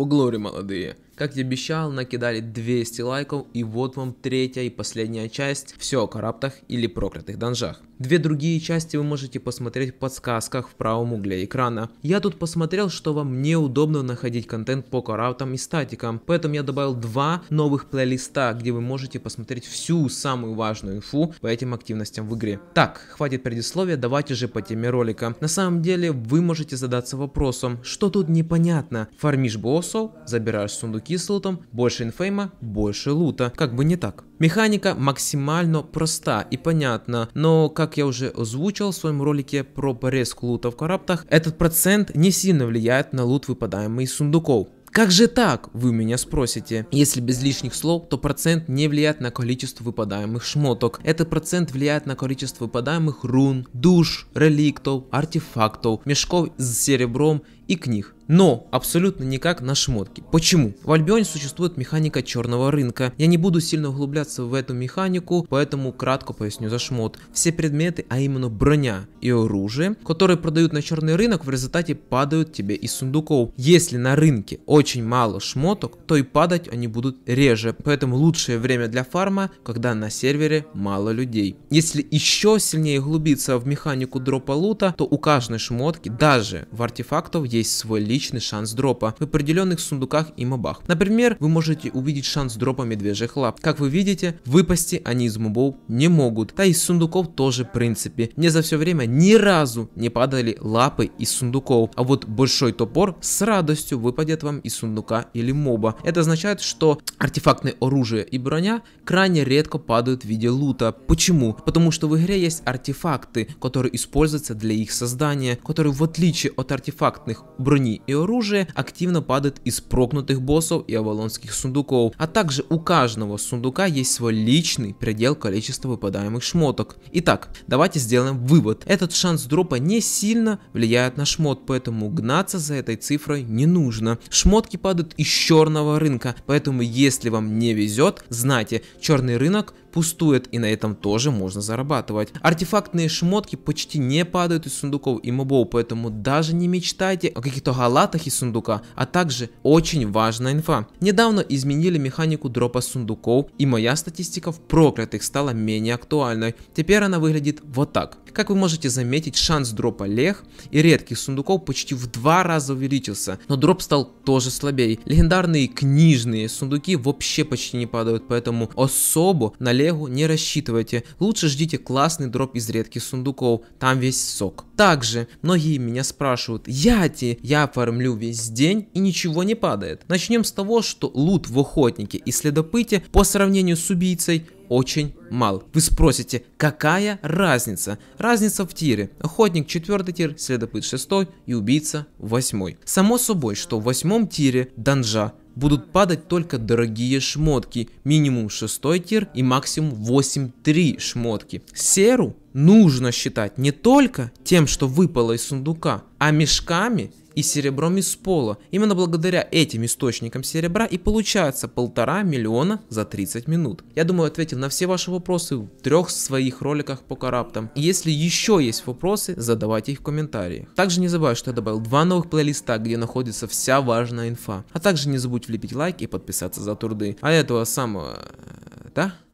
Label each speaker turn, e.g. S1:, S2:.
S1: в углоре молодые. Как я обещал, накидали 200 лайков, и вот вам третья и последняя часть все о караптах или проклятых данжах. Две другие части вы можете посмотреть в подсказках в правом угле экрана. Я тут посмотрел, что вам неудобно находить контент по караптам и статикам, поэтому я добавил два новых плейлиста, где вы можете посмотреть всю самую важную инфу по этим активностям в игре. Так, хватит предисловия, давайте же по теме ролика. На самом деле, вы можете задаться вопросом, что тут непонятно? Фармишь боссов, забираешь сундуки кислотам, лутом, больше инфейма, больше лута. Как бы не так. Механика максимально проста и понятна, но, как я уже озвучил в своем ролике про порезку лута в кораптах, этот процент не сильно влияет на лут, выпадаемый из сундуков. Как же так, вы меня спросите? Если без лишних слов, то процент не влияет на количество выпадаемых шмоток. Этот процент влияет на количество выпадаемых рун, душ, реликтов, артефактов, мешков с серебром и книг но абсолютно никак на шмотки. Почему? В Альбионе существует механика черного рынка. Я не буду сильно углубляться в эту механику, поэтому кратко поясню за шмот. Все предметы, а именно броня и оружие, которые продают на черный рынок, в результате падают тебе из сундуков. Если на рынке очень мало шмоток, то и падать они будут реже, поэтому лучшее время для фарма, когда на сервере мало людей. Если еще сильнее углубиться в механику дропа лута, то у каждой шмотки, даже в артефактов, есть свой личный различный шанс дропа в определенных сундуках и мобах. Например, вы можете увидеть шанс дропа медвежьих лап. Как вы видите, выпасти они из мобов не могут, да и из сундуков тоже в принципе. Мне за все время ни разу не падали лапы из сундуков, а вот большой топор с радостью выпадет вам из сундука или моба. Это означает, что артефактное оружие и броня крайне редко падают в виде лута. Почему? Потому что в игре есть артефакты, которые используются для их создания, которые в отличие от артефактных брони и оружие активно падает из прокнутых боссов и авалонских сундуков, а также у каждого сундука есть свой личный предел количества выпадаемых шмоток. Итак, давайте сделаем вывод. Этот шанс дропа не сильно влияет на шмот, поэтому гнаться за этой цифрой не нужно. Шмотки падают из черного рынка, поэтому если вам не везет, знайте, черный рынок пустует, и на этом тоже можно зарабатывать. Артефактные шмотки почти не падают из сундуков и мобов, поэтому даже не мечтайте о каких-то галатах из сундука, а также очень важная инфа. Недавно изменили механику дропа сундуков, и моя статистика в проклятых стала менее актуальной. Теперь она выглядит вот так. Как вы можете заметить, шанс дропа лех и редких сундуков почти в два раза увеличился, но дроп стал тоже слабее. Легендарные книжные сундуки вообще почти не падают, поэтому особо на Олегу не рассчитывайте, лучше ждите классный дроп из редких сундуков, там весь сок. Также многие меня спрашивают, яти, я фармлю весь день и ничего не падает. Начнем с того, что лут в охотнике и следопыте по сравнению с убийцей очень мал. Вы спросите, какая разница? Разница в тире. Охотник 4 тир, следопыт 6 и убийца 8. Само собой, что в 8 тире данжа будут падать только дорогие шмотки, минимум 6 тир и максимум 8-3 шмотки. Серу нужно считать не только тем, что выпало из сундука, а мешками и серебром из пола. Именно благодаря этим источникам серебра и получается полтора миллиона за 30 минут. Я думаю, ответил на все ваши вопросы в трех своих роликах по караптам. Если еще есть вопросы, задавайте их в комментариях. Также не забывай, что я добавил два новых плейлиста, где находится вся важная инфа. А также не забудь влепить лайк и подписаться за турды. А этого самого... Э, да?